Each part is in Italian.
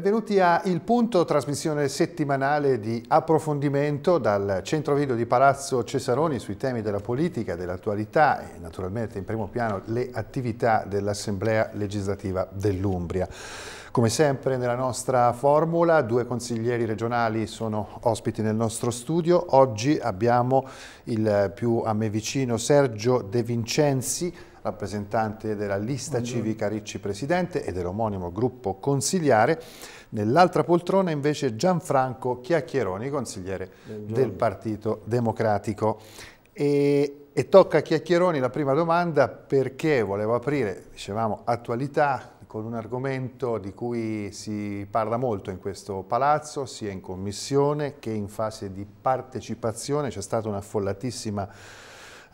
Benvenuti a Il Punto, trasmissione settimanale di approfondimento dal centro video di Palazzo Cesaroni sui temi della politica, dell'attualità e naturalmente in primo piano le attività dell'Assemblea legislativa dell'Umbria. Come sempre nella nostra formula, due consiglieri regionali sono ospiti nel nostro studio. Oggi abbiamo il più a me vicino Sergio De Vincenzi, rappresentante della lista Buongiorno. civica Ricci Presidente e dell'omonimo gruppo consigliare. Nell'altra poltrona invece Gianfranco Chiacchieroni, consigliere Buongiorno. del Partito Democratico. E e tocca a Chiacchieroni la prima domanda perché volevo aprire, dicevamo, attualità con un argomento di cui si parla molto in questo palazzo, sia in commissione che in fase di partecipazione. C'è stata un'affollatissima follatissima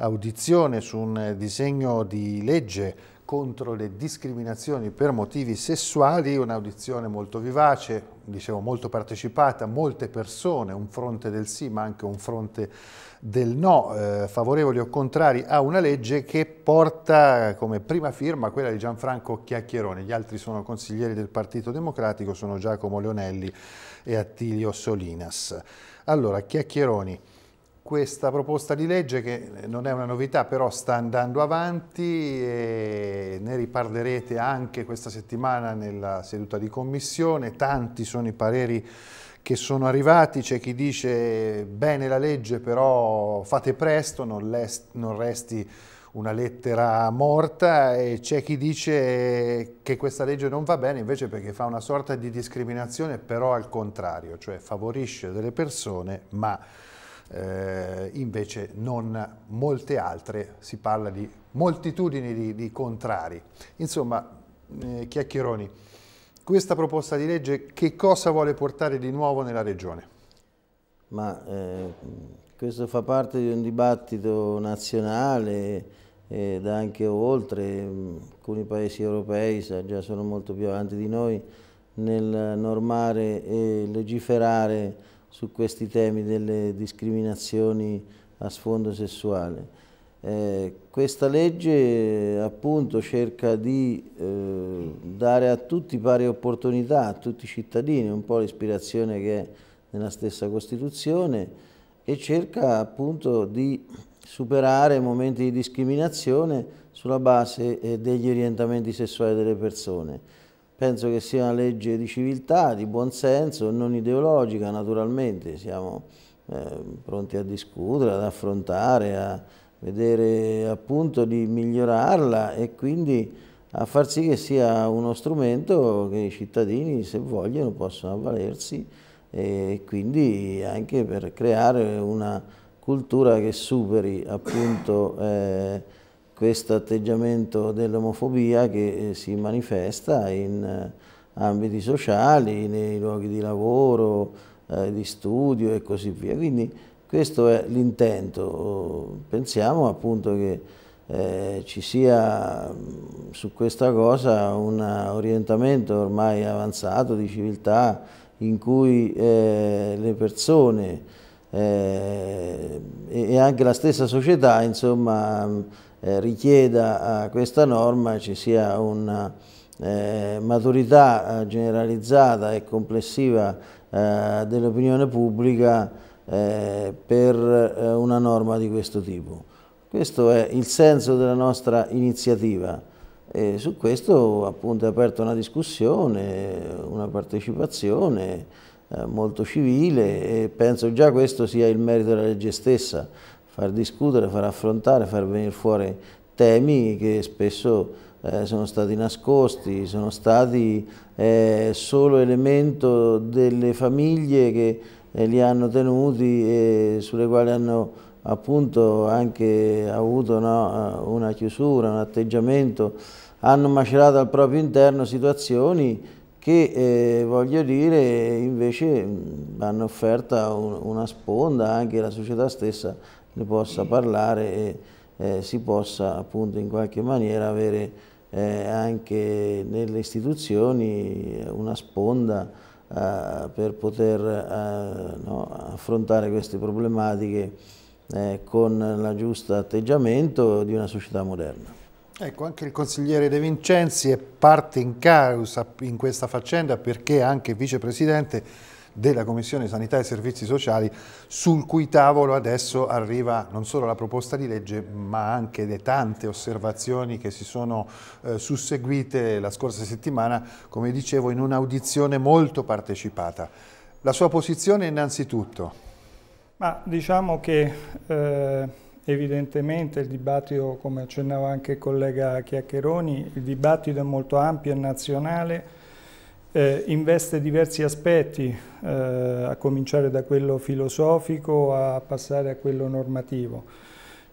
audizione su un disegno di legge contro le discriminazioni per motivi sessuali, un'audizione molto vivace, dicevo molto partecipata, molte persone, un fronte del sì ma anche un fronte del no, eh, favorevoli o contrari a una legge che porta come prima firma quella di Gianfranco Chiacchieroni, gli altri sono consiglieri del Partito Democratico, sono Giacomo Leonelli e Attilio Solinas. Allora, Chiacchieroni, questa proposta di legge che non è una novità però sta andando avanti e ne riparlerete anche questa settimana nella seduta di commissione, tanti sono i pareri che sono arrivati, c'è chi dice bene la legge però fate presto, non, non resti una lettera morta e c'è chi dice che questa legge non va bene invece perché fa una sorta di discriminazione però al contrario, cioè favorisce delle persone ma eh, invece non molte altre, si parla di moltitudini di, di contrari. Insomma, eh, Chiacchieroni, questa proposta di legge che cosa vuole portare di nuovo nella Regione? Ma eh, questo fa parte di un dibattito nazionale ed anche oltre, alcuni paesi europei già sono molto più avanti di noi nel normare e legiferare su questi temi delle discriminazioni a sfondo sessuale. Eh, questa legge appunto cerca di eh, dare a tutti pari opportunità, a tutti i cittadini, un po' l'ispirazione che è nella stessa Costituzione e cerca appunto di superare momenti di discriminazione sulla base eh, degli orientamenti sessuali delle persone penso che sia una legge di civiltà, di buonsenso, non ideologica naturalmente, siamo eh, pronti a discutere, ad affrontare, a vedere appunto di migliorarla e quindi a far sì che sia uno strumento che i cittadini se vogliono possono avvalersi e quindi anche per creare una cultura che superi appunto eh, questo atteggiamento dell'omofobia che eh, si manifesta in eh, ambiti sociali, nei luoghi di lavoro, eh, di studio e così via. Quindi questo è l'intento. Pensiamo appunto che eh, ci sia mm, su questa cosa un orientamento ormai avanzato di civiltà in cui eh, le persone eh, e anche la stessa società insomma mm, eh, richieda a questa norma ci sia una eh, maturità eh, generalizzata e complessiva eh, dell'opinione pubblica eh, per eh, una norma di questo tipo. Questo è il senso della nostra iniziativa e su questo appunto è aperta una discussione, una partecipazione molto civile e penso già questo sia il merito della legge stessa far discutere, far affrontare, far venire fuori temi che spesso eh, sono stati nascosti, sono stati eh, solo elemento delle famiglie che eh, li hanno tenuti e sulle quali hanno appunto anche avuto no, eh, una chiusura, un atteggiamento, hanno macerato al proprio interno situazioni che eh, voglio dire invece hanno offerta un, una sponda anche alla società stessa ne possa parlare e eh, si possa appunto in qualche maniera avere eh, anche nelle istituzioni una sponda eh, per poter eh, no, affrontare queste problematiche eh, con il giusto atteggiamento di una società moderna. Ecco, anche il consigliere De Vincenzi è parte in causa in questa faccenda perché anche vicepresidente della Commissione Sanità e Servizi Sociali sul cui tavolo adesso arriva non solo la proposta di legge ma anche le tante osservazioni che si sono eh, susseguite la scorsa settimana, come dicevo, in un'audizione molto partecipata. La sua posizione innanzitutto? Ma diciamo che eh, evidentemente il dibattito, come accennava anche il collega Chiacchieroni, il dibattito è molto ampio e nazionale, eh, investe diversi aspetti, eh, a cominciare da quello filosofico a passare a quello normativo.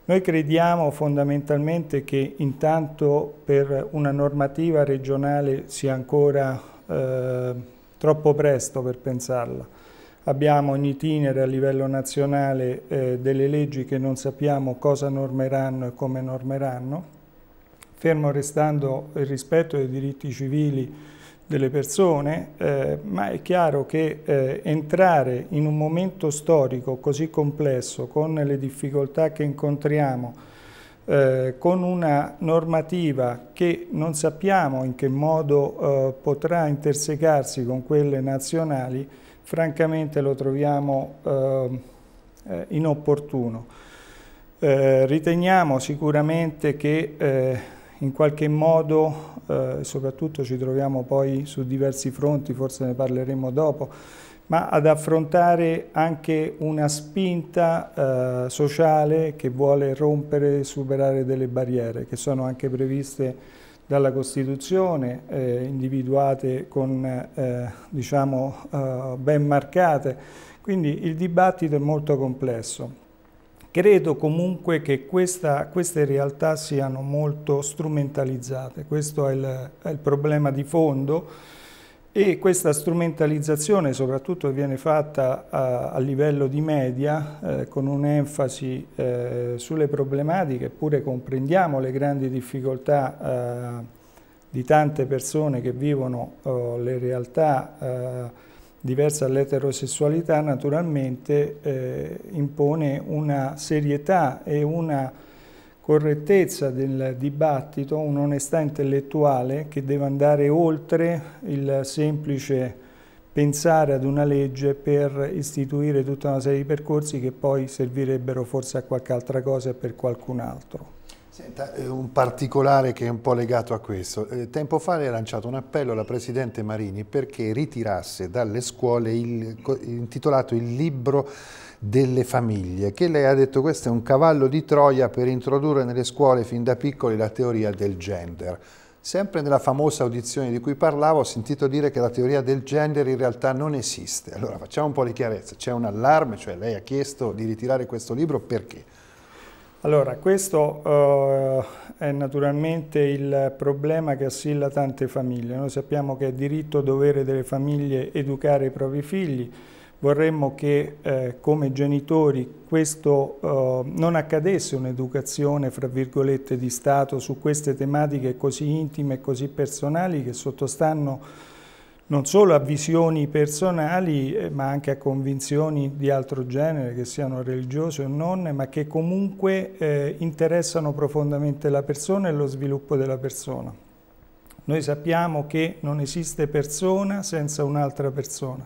Noi crediamo fondamentalmente che intanto per una normativa regionale sia ancora eh, troppo presto per pensarla. Abbiamo in itinere a livello nazionale eh, delle leggi che non sappiamo cosa normeranno e come normeranno, fermo restando il rispetto dei diritti civili delle persone, eh, ma è chiaro che eh, entrare in un momento storico così complesso, con le difficoltà che incontriamo, eh, con una normativa che non sappiamo in che modo eh, potrà intersecarsi con quelle nazionali, francamente lo troviamo eh, eh, inopportuno. riteniamo sicuramente che in qualche modo, eh, soprattutto ci troviamo poi su diversi fronti, forse ne parleremo dopo, ma ad affrontare anche una spinta eh, sociale che vuole rompere e superare delle barriere che sono anche previste dalla Costituzione, eh, individuate con, eh, diciamo, eh, ben marcate. Quindi il dibattito è molto complesso. Credo comunque che questa, queste realtà siano molto strumentalizzate, questo è il, è il problema di fondo e questa strumentalizzazione soprattutto viene fatta a, a livello di media eh, con un'enfasi eh, sulle problematiche, pure comprendiamo le grandi difficoltà eh, di tante persone che vivono oh, le realtà eh, diversa dall'eterosessualità naturalmente eh, impone una serietà e una correttezza del dibattito, un'onestà intellettuale che deve andare oltre il semplice pensare ad una legge per istituire tutta una serie di percorsi che poi servirebbero forse a qualche altra cosa e per qualcun altro. Senta, eh, un particolare che è un po' legato a questo. Eh, tempo fa lei ha lanciato un appello alla Presidente Marini perché ritirasse dalle scuole il, intitolato Il libro delle famiglie, che lei ha detto questo è un cavallo di Troia per introdurre nelle scuole fin da piccoli la teoria del gender. Sempre nella famosa audizione di cui parlavo ho sentito dire che la teoria del gender in realtà non esiste. Allora facciamo un po' di chiarezza, c'è un allarme, cioè lei ha chiesto di ritirare questo libro perché? Allora, questo uh, è naturalmente il problema che assilla tante famiglie. Noi sappiamo che è diritto o dovere delle famiglie educare i propri figli. Vorremmo che eh, come genitori questo uh, non accadesse un'educazione, fra virgolette, di Stato su queste tematiche così intime e così personali che sottostanno non solo a visioni personali eh, ma anche a convinzioni di altro genere che siano religiose o non ma che comunque eh, interessano profondamente la persona e lo sviluppo della persona. Noi sappiamo che non esiste persona senza un'altra persona.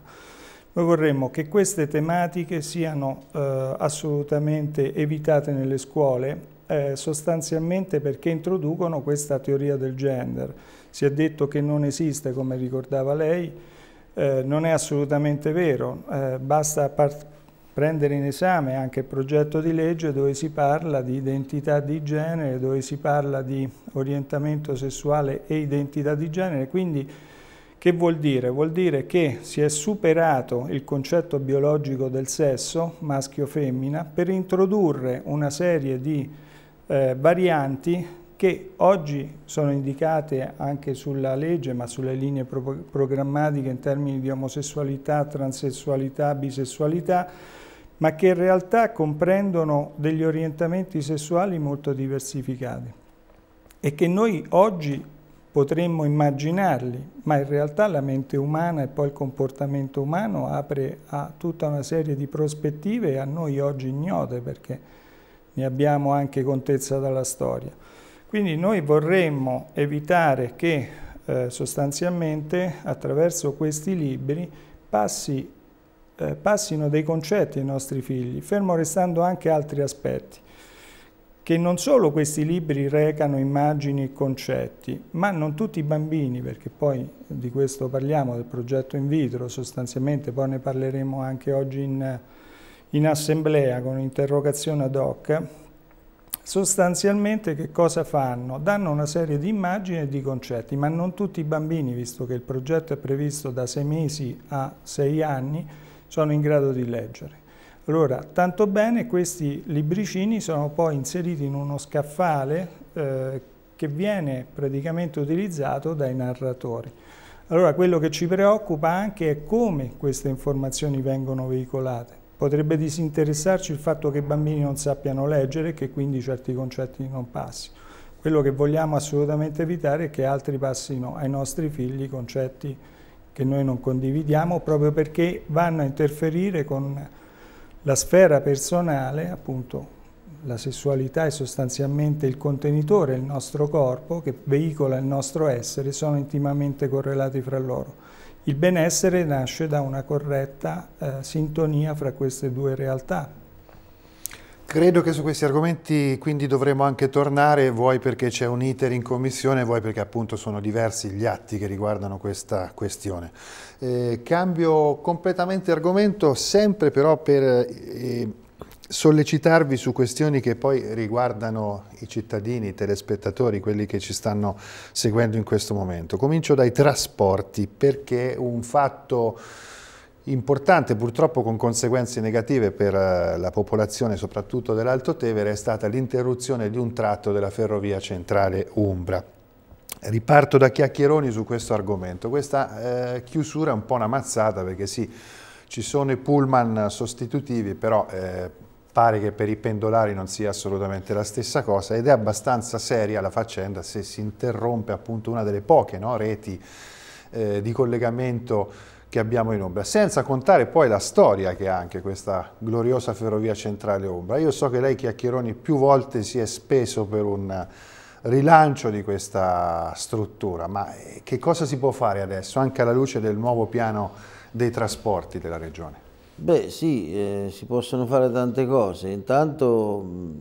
Noi vorremmo che queste tematiche siano eh, assolutamente evitate nelle scuole eh, sostanzialmente perché introducono questa teoria del gender. Si è detto che non esiste, come ricordava lei, eh, non è assolutamente vero, eh, basta prendere in esame anche il progetto di legge dove si parla di identità di genere, dove si parla di orientamento sessuale e identità di genere, quindi che vuol dire? Vuol dire che si è superato il concetto biologico del sesso, maschio-femmina, per introdurre una serie di eh, varianti che oggi sono indicate anche sulla legge, ma sulle linee pro programmatiche in termini di omosessualità, transessualità, bisessualità, ma che in realtà comprendono degli orientamenti sessuali molto diversificati e che noi oggi potremmo immaginarli, ma in realtà la mente umana e poi il comportamento umano apre a tutta una serie di prospettive a noi oggi ignote perché ne abbiamo anche contezza dalla storia. Quindi noi vorremmo evitare che eh, sostanzialmente attraverso questi libri passi, eh, passino dei concetti ai nostri figli, fermo restando anche altri aspetti che non solo questi libri recano immagini e concetti, ma non tutti i bambini, perché poi di questo parliamo, del progetto in vitro, sostanzialmente poi ne parleremo anche oggi in, in assemblea con interrogazione ad hoc, sostanzialmente che cosa fanno? Danno una serie di immagini e di concetti, ma non tutti i bambini, visto che il progetto è previsto da sei mesi a sei anni, sono in grado di leggere. Allora, tanto bene, questi libricini sono poi inseriti in uno scaffale eh, che viene praticamente utilizzato dai narratori. Allora, quello che ci preoccupa anche è come queste informazioni vengono veicolate Potrebbe disinteressarci il fatto che i bambini non sappiano leggere e che quindi certi concetti non passino. Quello che vogliamo assolutamente evitare è che altri passino ai nostri figli concetti che noi non condividiamo proprio perché vanno a interferire con la sfera personale, appunto la sessualità è sostanzialmente il contenitore, il nostro corpo che veicola il nostro essere, sono intimamente correlati fra loro. Il benessere nasce da una corretta eh, sintonia fra queste due realtà. Credo che su questi argomenti quindi dovremo anche tornare, vuoi perché c'è un iter in commissione, vuoi perché appunto sono diversi gli atti che riguardano questa questione. Eh, cambio completamente argomento, sempre però per eh, sollecitarvi su questioni che poi riguardano i cittadini, i telespettatori, quelli che ci stanno seguendo in questo momento. Comincio dai trasporti perché un fatto importante, purtroppo con conseguenze negative per eh, la popolazione, soprattutto dell'Alto Tevere, è stata l'interruzione di un tratto della ferrovia centrale Umbra. Riparto da chiacchieroni su questo argomento. Questa eh, chiusura è un po' una mazzata perché sì, ci sono i pullman sostitutivi, però eh, pare che per i pendolari non sia assolutamente la stessa cosa ed è abbastanza seria la faccenda se si interrompe appunto una delle poche no, reti eh, di collegamento che abbiamo in Umbria, senza contare poi la storia che ha anche questa gloriosa ferrovia centrale Umbra. Io so che lei Chiacchieroni più volte si è speso per un rilancio di questa struttura, ma eh, che cosa si può fare adesso anche alla luce del nuovo piano dei trasporti della Regione? Beh sì, eh, si possono fare tante cose. Intanto mm,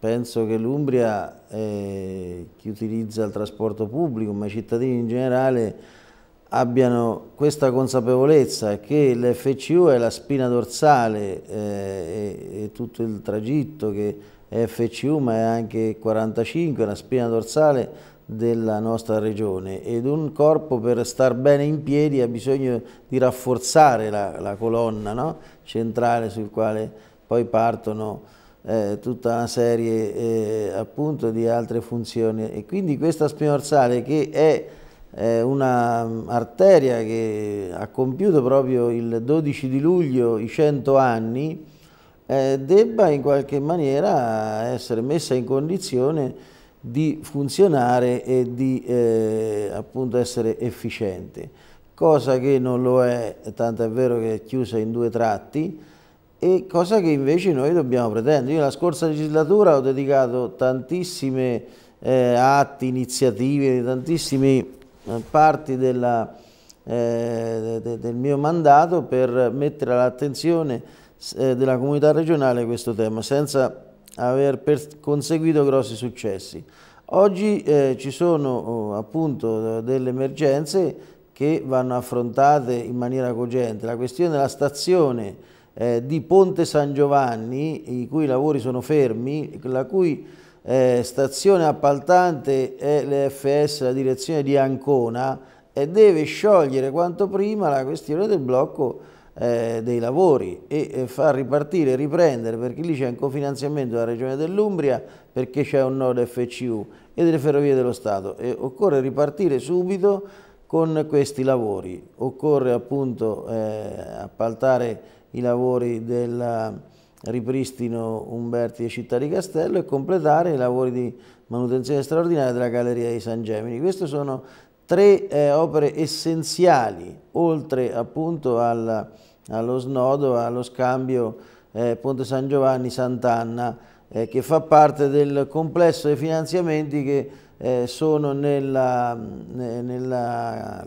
penso che l'Umbria, chi utilizza il trasporto pubblico, ma i cittadini in generale, abbiano questa consapevolezza che l'FCU è la spina dorsale eh, e, e, tutto il tragitto che è FCU ma è anche 45, è la spina dorsale della nostra regione ed un corpo per star bene in piedi ha bisogno di rafforzare la, la colonna no? centrale sul quale poi partono eh, tutta una serie eh, appunto di altre funzioni e quindi questa spina dorsale che è eh, una mm, arteria che ha compiuto proprio il 12 di luglio i 100 anni eh, debba in qualche maniera essere messa in condizione di funzionare e di eh, appunto essere efficiente, cosa che non lo è, tanto è vero che è chiusa in due tratti, e cosa che invece noi dobbiamo pretendere. Io la scorsa legislatura ho dedicato tantissimi eh, atti, iniziative, tantissime eh, parti della, eh, de, del mio mandato per mettere all'attenzione eh, della comunità regionale questo tema, senza aver conseguito grossi successi. Oggi eh, ci sono oh, appunto eh, delle emergenze che vanno affrontate in maniera cogente. La questione della stazione eh, di Ponte San Giovanni, i cui lavori sono fermi, la cui eh, stazione appaltante è l'FS, la direzione di Ancona, e deve sciogliere quanto prima la questione del blocco eh, dei lavori e eh, far ripartire riprendere perché lì c'è un cofinanziamento della regione dell'Umbria perché c'è un nodo FCU e delle ferrovie dello Stato e occorre ripartire subito con questi lavori, occorre appunto eh, appaltare i lavori del ripristino Umberti e Città di Castello e completare i lavori di manutenzione straordinaria della Galleria di San Gemini. Queste sono tre eh, opere essenziali, oltre appunto al, allo snodo, allo scambio eh, Ponte San Giovanni-Sant'Anna, eh, che fa parte del complesso dei finanziamenti che eh, sono nel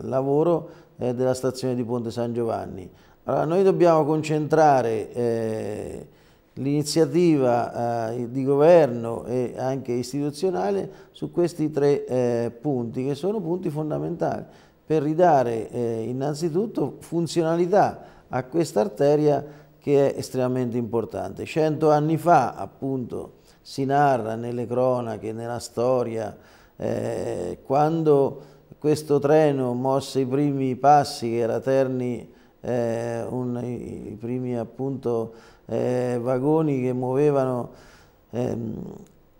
lavoro eh, della stazione di Ponte San Giovanni. Allora, noi dobbiamo concentrare eh, l'iniziativa eh, di governo e anche istituzionale su questi tre eh, punti che sono punti fondamentali per ridare eh, innanzitutto funzionalità a questa arteria che è estremamente importante. Cento anni fa appunto si narra nelle cronache, nella storia, eh, quando questo treno mosse i primi passi, che era Terni, eh, un, i primi appunto eh, vagoni che muovevano. Ehm,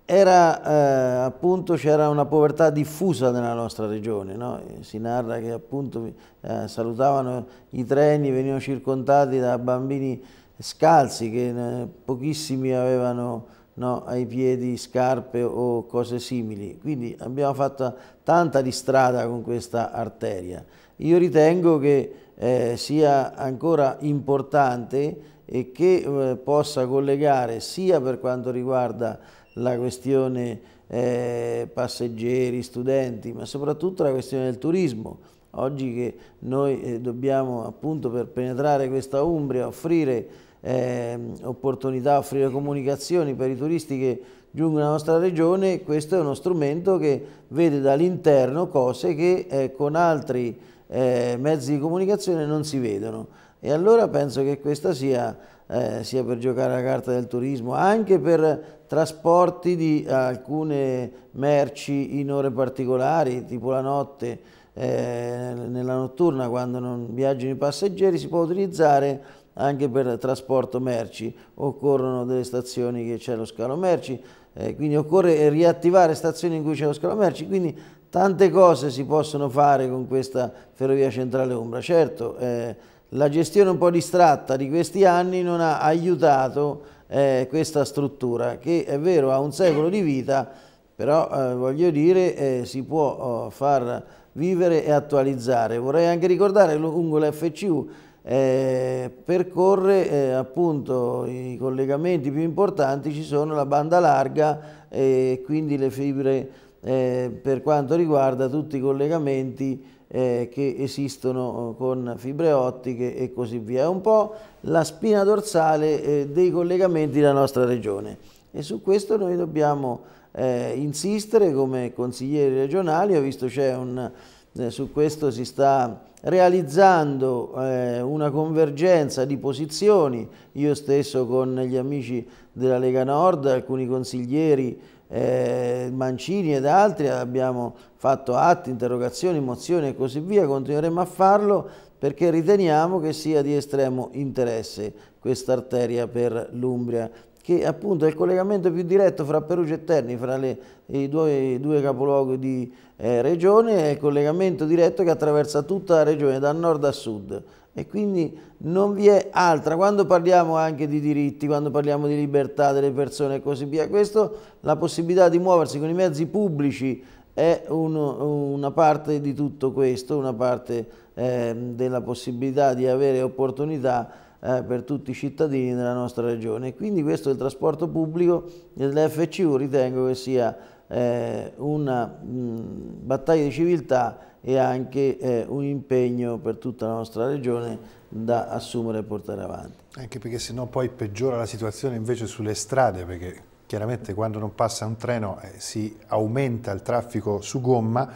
era eh, appunto c'era una povertà diffusa nella nostra regione, no? si narra che appunto eh, salutavano i treni, venivano circondati da bambini scalzi che eh, pochissimi avevano no, ai piedi scarpe o cose simili, quindi abbiamo fatto tanta di strada con questa arteria. Io ritengo che eh, sia ancora importante e che eh, possa collegare sia per quanto riguarda la questione eh, passeggeri, studenti, ma soprattutto la questione del turismo. Oggi che noi eh, dobbiamo appunto per penetrare questa Umbria offrire ehm, opportunità, offrire comunicazioni per i turisti che giungono nella nostra regione, questo è uno strumento che vede dall'interno cose che eh, con altri eh, mezzi di comunicazione non si vedono. E allora penso che questa sia, eh, sia per giocare la carta del turismo, anche per trasporti di alcune merci in ore particolari, tipo la notte, eh, nella notturna quando non viaggiano i passeggeri, si può utilizzare anche per trasporto merci. Occorrono delle stazioni che c'è lo scalo merci, eh, quindi occorre riattivare stazioni in cui c'è lo scalo merci, quindi tante cose si possono fare con questa ferrovia centrale Umbra. Certo, eh, la gestione un po' distratta di questi anni non ha aiutato eh, questa struttura che è vero ha un secolo di vita però eh, voglio dire eh, si può oh, far vivere e attualizzare. Vorrei anche ricordare che lungo l'FCU eh, percorre eh, appunto i collegamenti più importanti, ci sono la banda larga e quindi le fibre eh, per quanto riguarda tutti i collegamenti eh, che esistono eh, con fibre ottiche e così via. È un po' la spina dorsale eh, dei collegamenti della nostra regione e su questo noi dobbiamo eh, insistere come consiglieri regionali. Ho visto c'è un, eh, su questo si sta realizzando eh, una convergenza di posizioni, io stesso con gli amici della Lega Nord, alcuni consiglieri eh, Mancini ed altri, abbiamo fatto atti, interrogazioni, mozioni e così via, continueremo a farlo perché riteniamo che sia di estremo interesse questa arteria per l'Umbria che appunto è il collegamento più diretto fra Perugia e Terni, fra le, i, due, i, due, capoluoghi di eh, regione, è il collegamento diretto che attraversa tutta la regione, da nord a sud, e quindi non vi è altra, quando parliamo anche di diritti, quando parliamo di libertà delle persone e così via, questo, la possibilità di muoversi con i mezzi pubblici è uno, una parte di tutto questo, una parte eh, della possibilità di avere opportunità eh, per tutti i cittadini della nostra regione. Quindi questo è il trasporto pubblico dell'FCU, ritengo che sia eh, una mh, mm, battaglia di civiltà e anche eh, un impegno per tutta la nostra regione da assumere e portare avanti. Anche perché sennò poi peggiora la situazione invece sulle strade, perché chiaramente quando non passa un treno eh, si aumenta il traffico su gomma,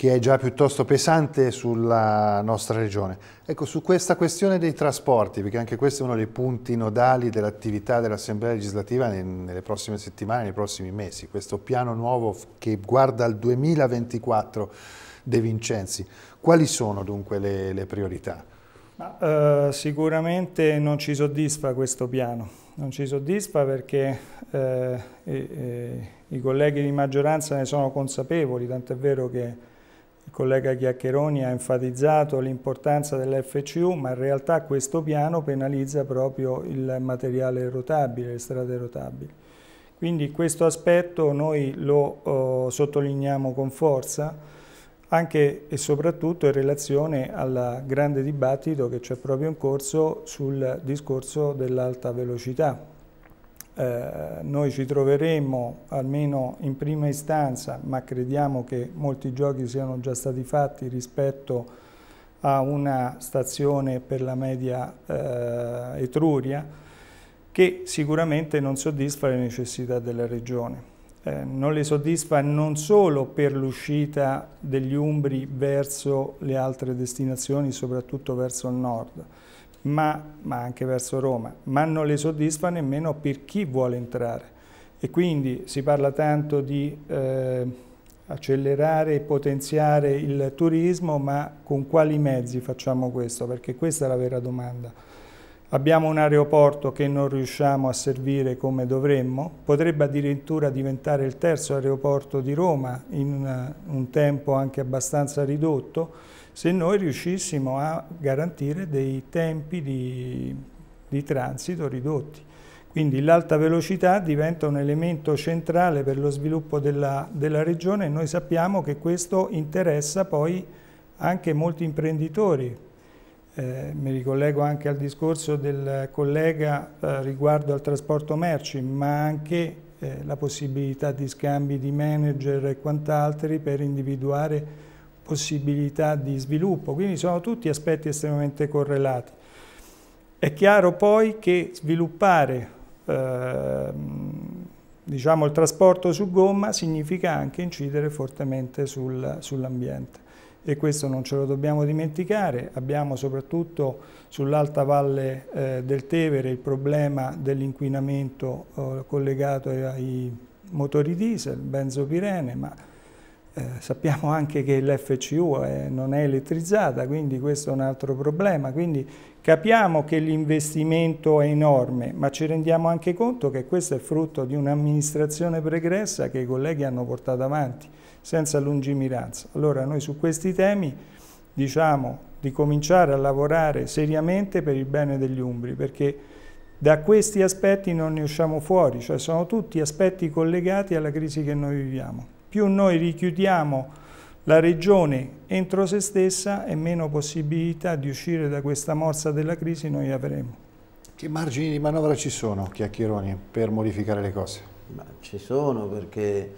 che è già piuttosto pesante sulla nostra regione. Ecco, su questa questione dei trasporti, perché anche questo è uno dei punti nodali dell'attività dell'Assemblea legislativa nelle prossime settimane, nei prossimi mesi, questo piano nuovo che guarda al 2024 De Vincenzi. Quali sono dunque le, le priorità? Ma, eh, sicuramente non ci soddisfa questo piano, non ci soddisfa perché eh, eh, i colleghi di maggioranza ne sono consapevoli, tant'è vero che il collega Chiacchieroni ha enfatizzato l'importanza dell'FCU, ma in realtà questo piano penalizza proprio il materiale rotabile, le strade rotabili. Quindi questo aspetto noi lo oh, sottolineiamo con forza, anche e soprattutto in relazione al grande dibattito che c'è proprio in corso sul discorso dell'alta velocità, eh, noi ci troveremo almeno in prima istanza, ma crediamo che molti giochi siano già stati fatti rispetto a una stazione per la media eh, Etruria che sicuramente non soddisfa le necessità della regione. Eh, non le soddisfa non solo per l'uscita degli Umbri verso le altre destinazioni, soprattutto verso il nord, ma, ma anche verso Roma, ma non le soddisfa nemmeno per chi vuole entrare. E quindi si parla tanto di eh, accelerare e potenziare il turismo, ma con quali mezzi facciamo questo? Perché questa è la vera domanda. Abbiamo un aeroporto che non riusciamo a servire come dovremmo, potrebbe addirittura diventare il terzo aeroporto di Roma in eh, un tempo anche abbastanza ridotto, se noi riuscissimo a garantire dei tempi di, di transito ridotti. Quindi l'alta velocità diventa un elemento centrale per lo sviluppo della, della, regione e noi sappiamo che questo interessa poi anche molti imprenditori. Eh, mi ricollego anche al discorso del collega eh, riguardo al trasporto merci, ma anche eh, la possibilità di scambi di manager e quant'altri per individuare possibilità di sviluppo, quindi sono tutti aspetti estremamente correlati. È chiaro poi che sviluppare eh, diciamo, il trasporto su gomma significa anche incidere fortemente sul, sull'ambiente e questo non ce lo dobbiamo dimenticare. Abbiamo soprattutto sull'alta valle eh, del Tevere il problema dell'inquinamento eh, collegato ai motori diesel, benzopirene, ma eh, sappiamo anche che l'FCU eh, non è elettrizzata, quindi questo è un altro problema. Quindi capiamo che l'investimento è enorme, ma ci rendiamo anche conto che questo è frutto di un'amministrazione pregressa che i colleghi hanno portato avanti, senza lungimiranza. Allora noi su questi temi diciamo di cominciare a lavorare seriamente per il bene degli Umbri, perché da questi aspetti non ne usciamo fuori, cioè sono tutti aspetti collegati alla crisi che noi viviamo. Più noi richiudiamo la regione entro se stessa e meno possibilità di uscire da questa morsa della crisi noi avremo. Che margini di manovra ci sono, Chiacchieroni, per modificare le cose? Ma ci sono perché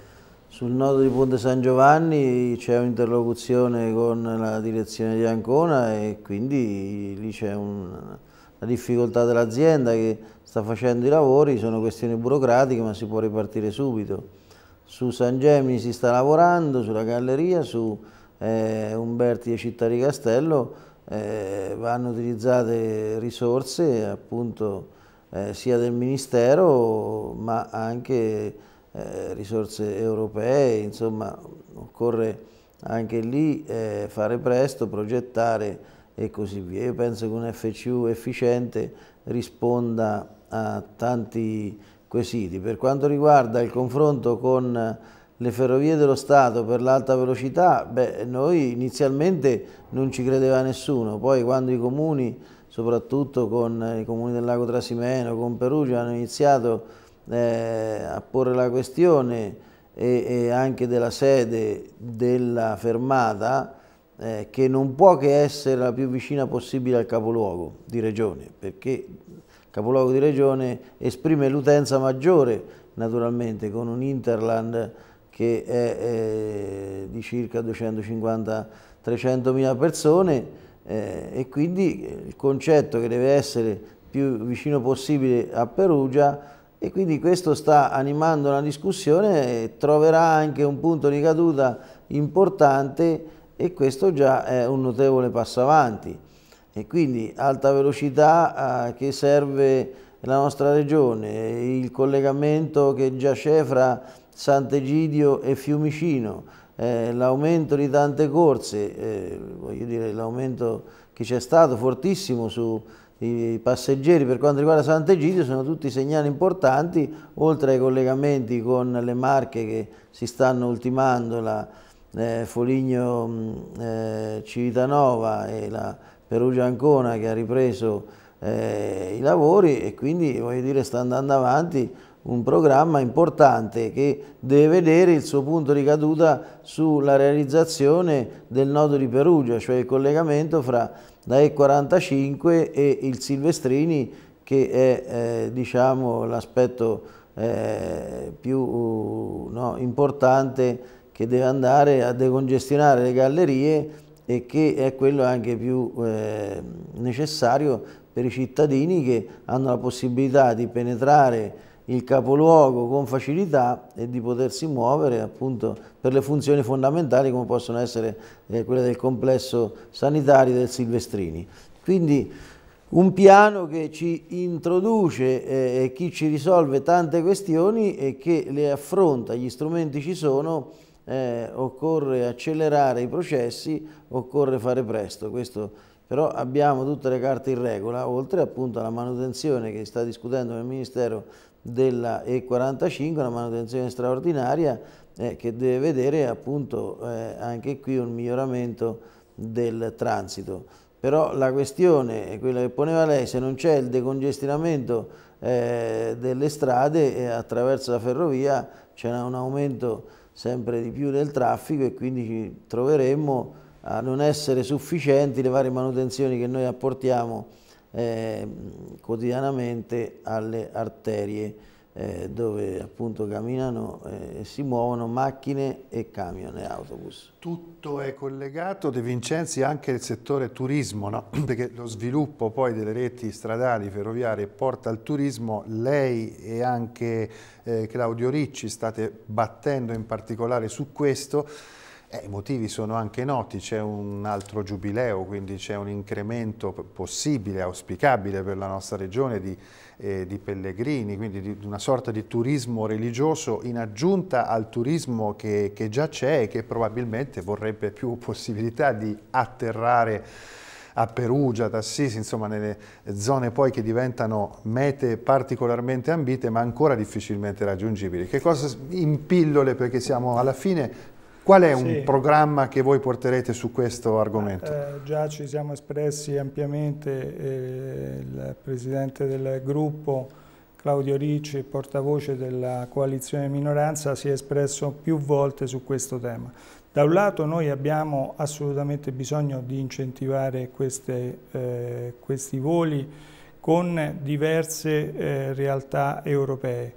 sul nodo di Ponte San Giovanni c'è un'interlocuzione con la direzione di Ancona e quindi lì c'è una difficoltà dell'azienda che sta facendo i lavori, sono questioni burocratiche ma si può ripartire subito su San Gemini si sta lavorando, sulla galleria, su eh, Umberti e Città di Castello eh, vanno utilizzate risorse appunto eh, sia del Ministero ma anche eh, risorse europee, insomma occorre anche lì eh, fare presto, progettare e così via. Io penso che un FCU efficiente risponda a tanti quesiti. Per quanto riguarda il confronto con le ferrovie dello Stato per l'alta velocità, beh, noi inizialmente non ci credeva nessuno, poi quando i comuni, soprattutto con eh, i comuni del Lago Trasimeno, con Perugia, hanno iniziato eh, a porre la questione e, e, anche della sede della fermata, eh, che non può che essere la più vicina possibile al capoluogo di regione, perché capoluogo di regione, esprime l'utenza maggiore naturalmente con un Interland che è eh, di circa 250-300 persone eh, e quindi il concetto che deve essere più vicino possibile a Perugia e quindi questo sta animando una discussione e troverà anche un punto di caduta importante e questo già è un notevole passo avanti e quindi alta velocità eh, che serve la nostra regione, il collegamento che già c'è fra Sant'Egidio e Fiumicino, eh, l'aumento di tante corse, eh, voglio dire l'aumento che c'è stato fortissimo sui passeggeri per quanto riguarda Sant'Egidio sono tutti segnali importanti oltre ai collegamenti con le Marche che si stanno ultimando la eh, Foligno mm, eh, Civitanova e la Perugia Ancona che ha ripreso eh, i lavori e quindi voglio dire sta andando avanti un programma importante che deve vedere il suo punto di caduta sulla realizzazione del nodo di Perugia, cioè il collegamento fra la E45 e il Silvestrini che è eh, diciamo, l'aspetto eh, più no, importante che deve andare a decongestionare le gallerie e che è quello anche più eh, necessario per i cittadini che hanno la possibilità di penetrare il capoluogo con facilità e di potersi muovere appunto per le funzioni fondamentali come possono essere eh, quelle del complesso sanitario del Silvestrini. Quindi un piano che ci introduce eh, e che ci risolve tante questioni e che le affronta, gli strumenti ci sono, eh, occorre accelerare i processi, occorre fare presto. Questo, però abbiamo tutte le carte in regola, oltre appunto alla manutenzione che si sta discutendo nel Ministero della E45, una manutenzione straordinaria eh, che deve vedere appunto eh, anche qui un miglioramento del transito. Però la questione, quella che poneva lei, se non c'è il decongestionamento eh, delle strade eh, attraverso la ferrovia c'è un aumento sempre di più del traffico e quindi ci troveremmo a non essere sufficienti le varie manutenzioni che noi apportiamo eh, quotidianamente alle arterie eh, dove appunto camminano eh, e eh, si muovono macchine e camion e autobus. Tutto è collegato, De Vincenzi, anche il settore turismo, no? perché lo sviluppo poi delle reti stradali, ferroviarie porta al turismo, lei e anche eh, Claudio Ricci state battendo in particolare su questo, eh, I motivi sono anche noti, c'è un altro giubileo, quindi c'è un incremento possibile, auspicabile per la nostra regione di, eh, di pellegrini, quindi di, di, una sorta di turismo religioso in aggiunta al turismo che, che già c'è e che probabilmente vorrebbe più possibilità di atterrare a Perugia, ad Assisi, insomma nelle zone poi che diventano mete particolarmente ambite ma ancora difficilmente raggiungibili. Che cosa in pillole perché siamo alla fine Qual è sì. un programma che voi porterete su questo ah, argomento? Eh, già ci siamo espressi ampiamente, eh, il presidente del gruppo Claudio Ricci, portavoce della coalizione minoranza, si è espresso più volte su questo tema. Da un lato noi abbiamo assolutamente bisogno di incentivare queste, eh, questi voli con diverse eh, realtà europee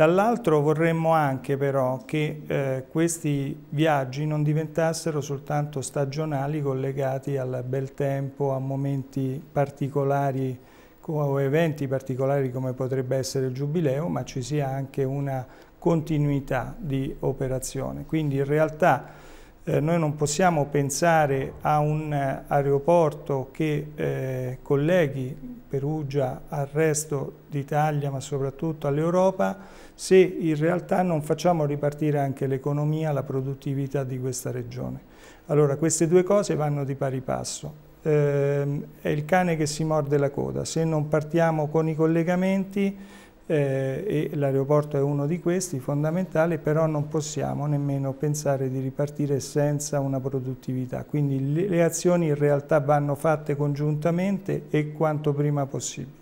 Dall'altro vorremmo anche però che eh, questi viaggi non diventassero soltanto stagionali collegati al bel tempo, a momenti particolari o eventi particolari come potrebbe essere il giubileo, ma ci sia anche una continuità di operazione. Quindi in realtà eh, noi non possiamo pensare a un aeroporto che eh, colleghi Perugia al resto d'Italia, ma soprattutto all'Europa, se in realtà non facciamo ripartire anche l'economia, la produttività di questa regione. Allora queste due cose vanno di pari passo. Eh, è il cane che si morde la coda, se non partiamo con i collegamenti eh, e l'aeroporto è uno di questi, fondamentale, però non possiamo nemmeno pensare di ripartire senza una produttività. Quindi le, le azioni in realtà vanno fatte congiuntamente e quanto prima possibile.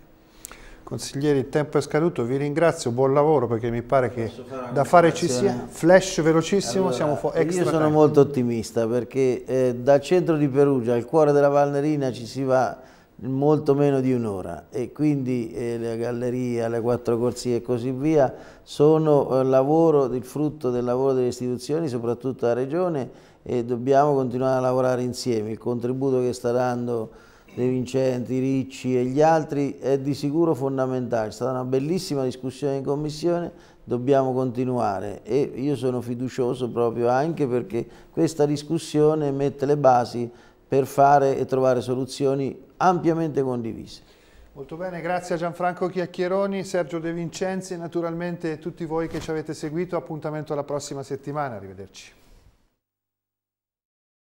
Consiglieri, il tempo è scaduto, vi ringrazio, buon lavoro perché mi pare che fare da fare ci sia. Flash velocissimo, allora, siamo fuori. Io sono time. molto ottimista perché eh, dal centro di Perugia al cuore della Valnerina ci si va molto meno di un'ora e quindi eh, la galleria, le quattro corsie e così via sono eh, lavoro, il frutto del lavoro delle istituzioni, soprattutto la Regione e dobbiamo continuare a lavorare insieme. Il contributo che sta dando De Vincenti, Ricci e gli altri è di sicuro fondamentale. È stata una bellissima discussione in commissione, dobbiamo continuare e io sono fiducioso proprio anche perché questa discussione mette le basi per fare e trovare soluzioni ampiamente condivise. Molto bene, grazie a Gianfranco Chiacchieroni, Sergio De Vincenzi e naturalmente tutti voi che ci avete seguito. Appuntamento alla prossima settimana, arrivederci.